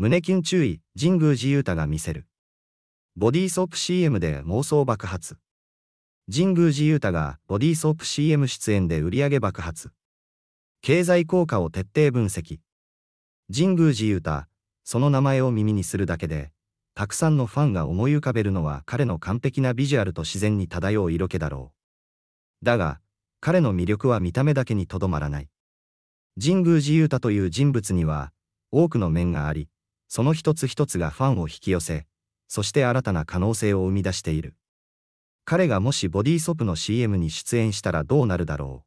胸キュン注意、神宮寺勇太が見せる。ボディーソープ CM で妄想爆発。神宮寺勇太がボディーソープ CM 出演で売上爆発。経済効果を徹底分析。神宮寺勇太、その名前を耳にするだけで、たくさんのファンが思い浮かべるのは彼の完璧なビジュアルと自然に漂う色気だろう。だが、彼の魅力は見た目だけにとどまらない。神宮寺勇太という人物には、多くの面があり、その一つ一つがファンを引き寄せ、そして新たな可能性を生み出している。彼がもしボディーソープの CM に出演したらどうなるだろう。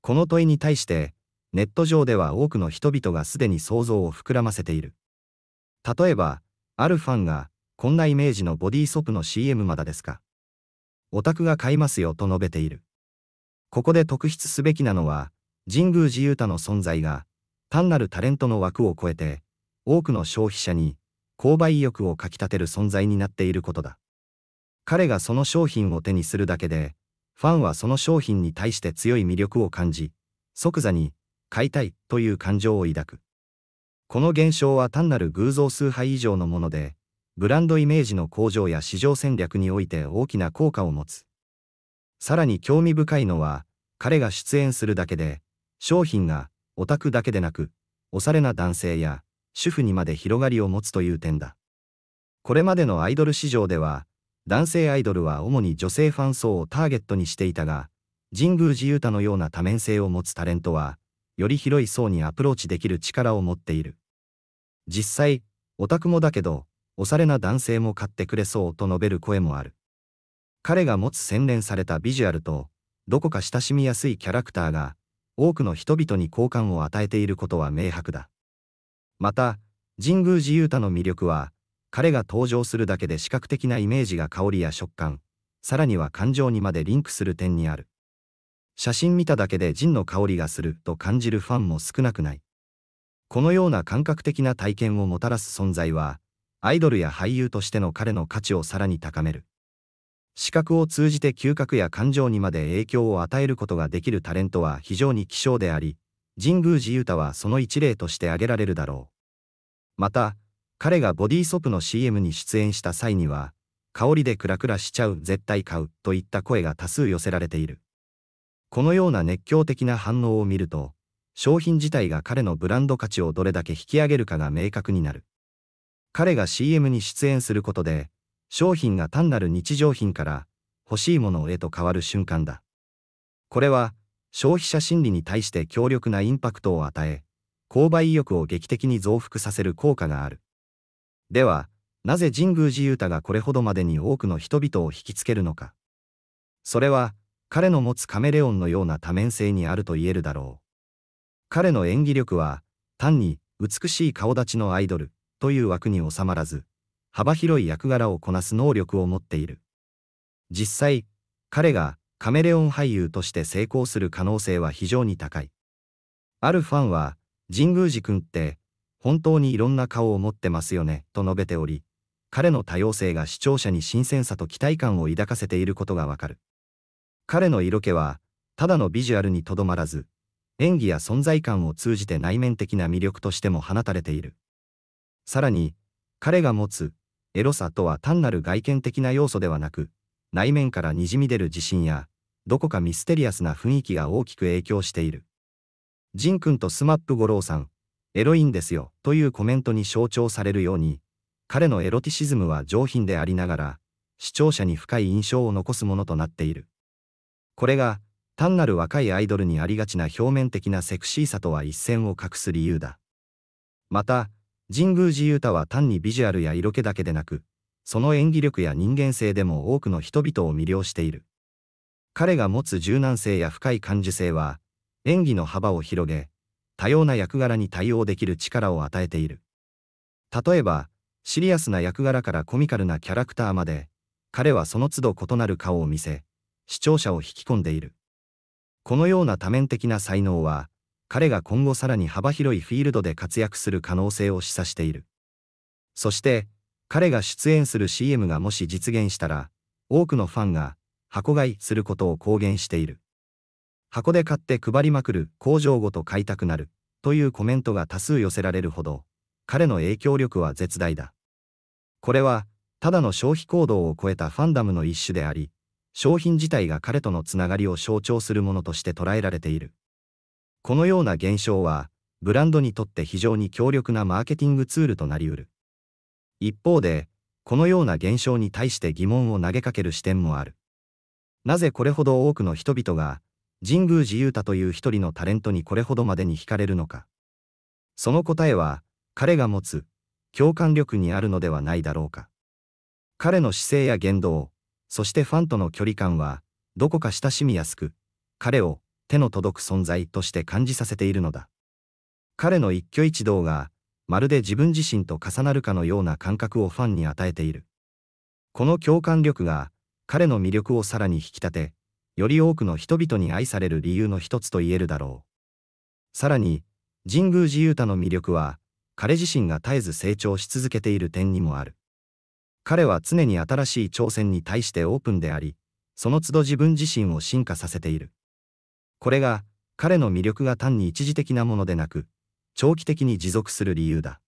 この問いに対して、ネット上では多くの人々がすでに想像を膨らませている。例えば、あるファンが、こんなイメージのボディーソープの CM まだですか。オタクが買いますよと述べている。ここで特筆すべきなのは、神宮寺勇太の存在が、単なるタレントの枠を超えて、多くの消費者に購買意欲をかきたてる存在になっていることだ。彼がその商品を手にするだけで、ファンはその商品に対して強い魅力を感じ、即座に買いたいという感情を抱く。この現象は単なる偶像崇拝以上のもので、ブランドイメージの向上や市場戦略において大きな効果を持つ。さらに興味深いのは、彼が出演するだけで、商品がオタクだけでなく、おしゃれな男性や主婦にまで広がりを持つという点だ。これまでのアイドル市場では、男性アイドルは主に女性ファン層をターゲットにしていたが、神宮寺勇太のような多面性を持つタレントは、より広い層にアプローチできる力を持っている。実際、オタクもだけど、おしゃれな男性も買ってくれそうと述べる声もある。彼が持つ洗練されたビジュアルと、どこか親しみやすいキャラクターが、多くの人々に好感を与えていることは明白だ。また、神宮寺勇太の魅力は、彼が登場するだけで視覚的なイメージが香りや食感、さらには感情にまでリンクする点にある。写真見ただけでジンの香りがすると感じるファンも少なくない。このような感覚的な体験をもたらす存在は、アイドルや俳優としての彼の価値をさらに高める。視覚を通じて嗅覚や感情にまで影響を与えることができるタレントは非常に希少であり、神宮寺勇太はその一例として挙げられるだろう。また、彼がボディーソープの CM に出演した際には、香りでクラクラしちゃう、絶対買う、といった声が多数寄せられている。このような熱狂的な反応を見ると、商品自体が彼のブランド価値をどれだけ引き上げるかが明確になる。彼が CM に出演することで、商品が単なる日常品から欲しいものへと変わる瞬間だ。これは、消費者心理に対して強力なインパクトを与え、購買意欲を劇的に増幅させる効果がある。では、なぜ神宮寺勇太がこれほどまでに多くの人々を引きつけるのか。それは、彼の持つカメレオンのような多面性にあると言えるだろう。彼の演技力は、単に美しい顔立ちのアイドルという枠に収まらず、幅広い役柄をこなす能力を持っている。実際、彼がカメレオン俳優として成功する可能性は非常に高い。あるファンは、神宮寺君って、本当にいろんな顔を持ってますよね、と述べており、彼の多様性が視聴者に新鮮さと期待感を抱かせていることがわかる。彼の色気は、ただのビジュアルにとどまらず、演技や存在感を通じて内面的な魅力としても放たれている。さらに、彼が持つ、エロさとは単なる外見的な要素ではなく、内面からにじみ出る自信や、どこかミステリアスな雰囲気が大きく影響している。ジン君とスマップ五郎さん、エロいんですよ、というコメントに象徴されるように、彼のエロティシズムは上品でありながら、視聴者に深い印象を残すものとなっている。これが、単なる若いアイドルにありがちな表面的なセクシーさとは一線を画す理由だ。また、神宮寺勇太は単にビジュアルや色気だけでなく、その演技力や人間性でも多くの人々を魅了している。彼が持つ柔軟性や深い感受性は、演技の幅を広げ、多様な役柄に対応できる力を与えている。例えば、シリアスな役柄からコミカルなキャラクターまで、彼はその都度異なる顔を見せ、視聴者を引き込んでいる。このような多面的な才能は、彼が今後さらに幅広いフィールドで活躍する可能性を示唆している。そして、彼が出演する CM がもし実現したら、多くのファンが箱買いすることを公言している。箱で買って配りまくる工場ごと買いたくなるというコメントが多数寄せられるほど、彼の影響力は絶大だ。これは、ただの消費行動を超えたファンダムの一種であり、商品自体が彼とのつながりを象徴するものとして捉えられている。このような現象は、ブランドにとって非常に強力なマーケティングツールとなりうる。一方で、このような現象に対して疑問を投げかける視点もある。なぜこれほど多くの人々が、神宮寺勇太という一人のタレントにこれほどまでに惹かれるのか。その答えは、彼が持つ、共感力にあるのではないだろうか。彼の姿勢や言動、そしてファンとの距離感は、どこか親しみやすく、彼を手の届く存在として感じさせているのだ。彼の一挙一動が、まるで自分自身と重なるかのような感覚をファンに与えている。この共感力が彼の魅力をさらに引き立て、より多くの人々に愛される理由の一つと言えるだろう。さらに、神宮寺勇太の魅力は、彼自身が絶えず成長し続けている点にもある。彼は常に新しい挑戦に対してオープンであり、その都度自分自身を進化させている。これが、彼の魅力が単に一時的なものでなく、長期的に持続する理由だ。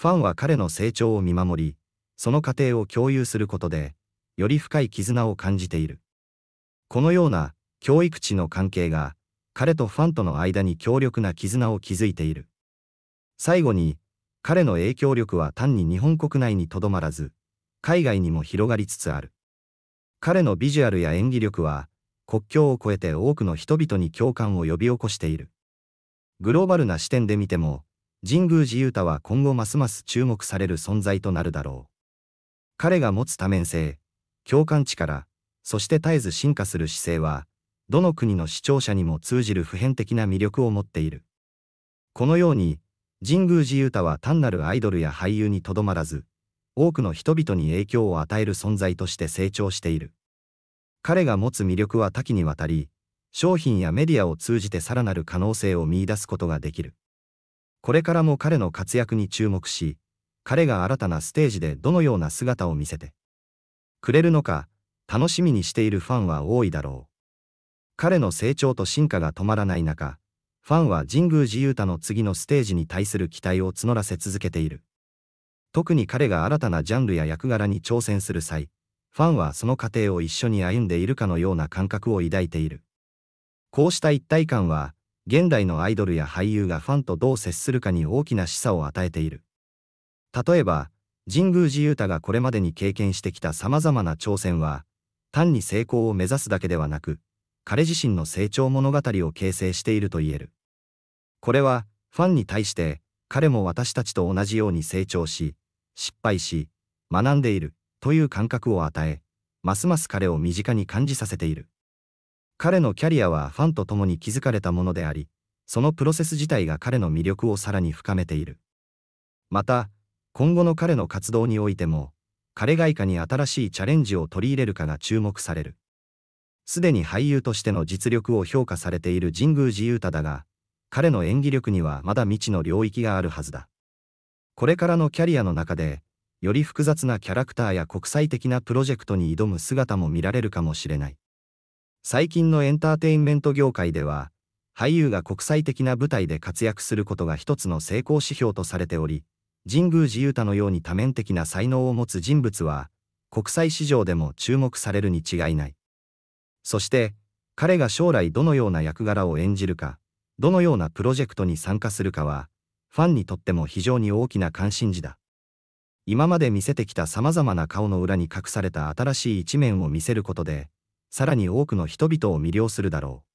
ファンは彼の成長を見守り、その過程を共有することで、より深い絆を感じている。このような教育地の関係が、彼とファンとの間に強力な絆を築いている。最後に、彼の影響力は単に日本国内にとどまらず、海外にも広がりつつある。彼のビジュアルや演技力は、国境を越えて多くの人々に共感を呼び起こしている。グローバルな視点で見ても、神宮寺勇太は今後ますます注目される存在となるだろう。彼が持つ多面性、共感力、そして絶えず進化する姿勢は、どの国の視聴者にも通じる普遍的な魅力を持っている。このように、神宮寺勇太は単なるアイドルや俳優にとどまらず、多くの人々に影響を与える存在として成長している。彼が持つ魅力は多岐にわたり、商品やメディアを通じてさらなる可能性を見いだすことができる。これからも彼の活躍に注目し、彼が新たなステージでどのような姿を見せてくれるのか、楽しみにしているファンは多いだろう。彼の成長と進化が止まらない中、ファンは神宮寺勇太の次のステージに対する期待を募らせ続けている。特に彼が新たなジャンルや役柄に挑戦する際、ファンはその過程を一緒に歩んでいるかのような感覚を抱いている。こうした一体感は、現代のアイドルや俳優がファンとどう接するかに大きな示唆を与えている。例えば、神宮寺勇太がこれまでに経験してきた様々な挑戦は、単に成功を目指すだけではなく、彼自身の成長物語を形成していると言える。これは、ファンに対して、彼も私たちと同じように成長し、失敗し、学んでいる、という感覚を与え、ますます彼を身近に感じさせている。彼のキャリアはファンと共に築かれたものであり、そのプロセス自体が彼の魅力をさらに深めている。また、今後の彼の活動においても、彼外科に新しいチャレンジを取り入れるかが注目される。すでに俳優としての実力を評価されている神宮寺勇太だが、彼の演技力にはまだ未知の領域があるはずだ。これからのキャリアの中で、より複雑なキャラクターや国際的なプロジェクトに挑む姿も見られるかもしれない。最近のエンターテインメント業界では、俳優が国際的な舞台で活躍することが一つの成功指標とされており、神宮寺勇太のように多面的な才能を持つ人物は、国際市場でも注目されるに違いない。そして、彼が将来どのような役柄を演じるか、どのようなプロジェクトに参加するかは、ファンにとっても非常に大きな関心事だ。今まで見せてきた様々な顔の裏に隠された新しい一面を見せることで、さらに多くの人々を魅了するだろう。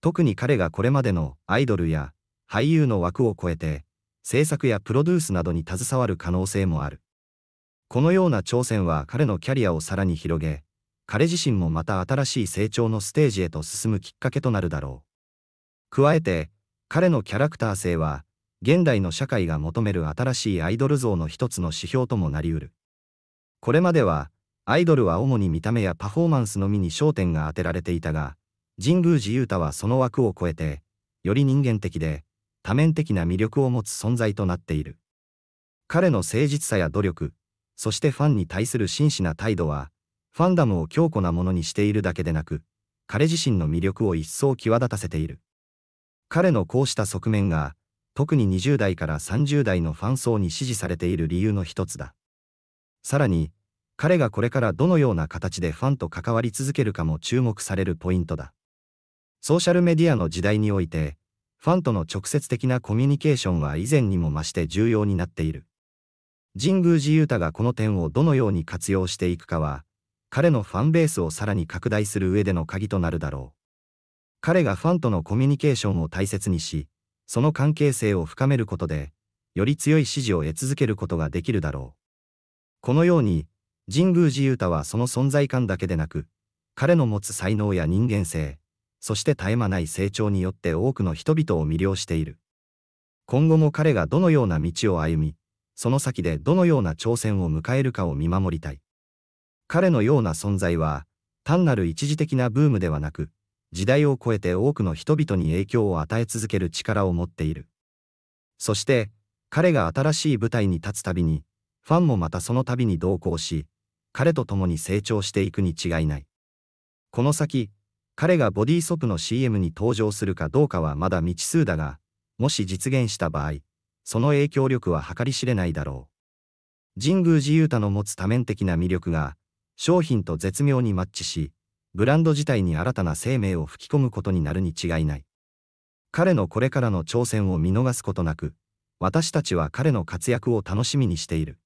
特に彼がこれまでのアイドルや俳優の枠を超えて、制作やプロデュースなどに携わる可能性もある。このような挑戦は彼のキャリアをさらに広げ、彼自身もまた新しい成長のステージへと進むきっかけとなるだろう。加えて、彼のキャラクター性は、現代の社会が求める新しいアイドル像の一つの指標ともなりうる。これまでは、アイドルは主に見た目やパフォーマンスのみに焦点が当てられていたが、神宮寺勇太はその枠を超えて、より人間的で、多面的な魅力を持つ存在となっている。彼の誠実さや努力、そしてファンに対する真摯な態度は、ファンダムを強固なものにしているだけでなく、彼自身の魅力を一層際立たせている。彼のこうした側面が、特に20代から30代のファン層に支持されている理由の一つだ。さらに、彼がこれからどのような形でファンと関わり続けるかも注目されるポイントだ。ソーシャルメディアの時代において、ファンとの直接的なコミュニケーションは以前にも増して重要になっている。神宮寺勇太がこの点をどのように活用していくかは、彼のファンベースをさらに拡大する上での鍵となるだろう。彼がファンとのコミュニケーションを大切にし、その関係性を深めることで、より強い支持を得続けることができるだろう。このように、神宮寺勇太はその存在感だけでなく、彼の持つ才能や人間性、そして絶え間ない成長によって多くの人々を魅了している。今後も彼がどのような道を歩み、その先でどのような挑戦を迎えるかを見守りたい。彼のような存在は、単なる一時的なブームではなく、時代を超えて多くの人々に影響を与え続ける力を持っている。そして、彼が新しい舞台に立つたびに、ファンもまたその度に同行し、彼と共に成長していくに違いない。この先、彼がボディソープの CM に登場するかどうかはまだ未知数だが、もし実現した場合、その影響力は計り知れないだろう。神宮寺勇太の持つ多面的な魅力が、商品と絶妙にマッチし、ブランド自体に新たな生命を吹き込むことになるに違いない。彼のこれからの挑戦を見逃すことなく、私たちは彼の活躍を楽しみにしている。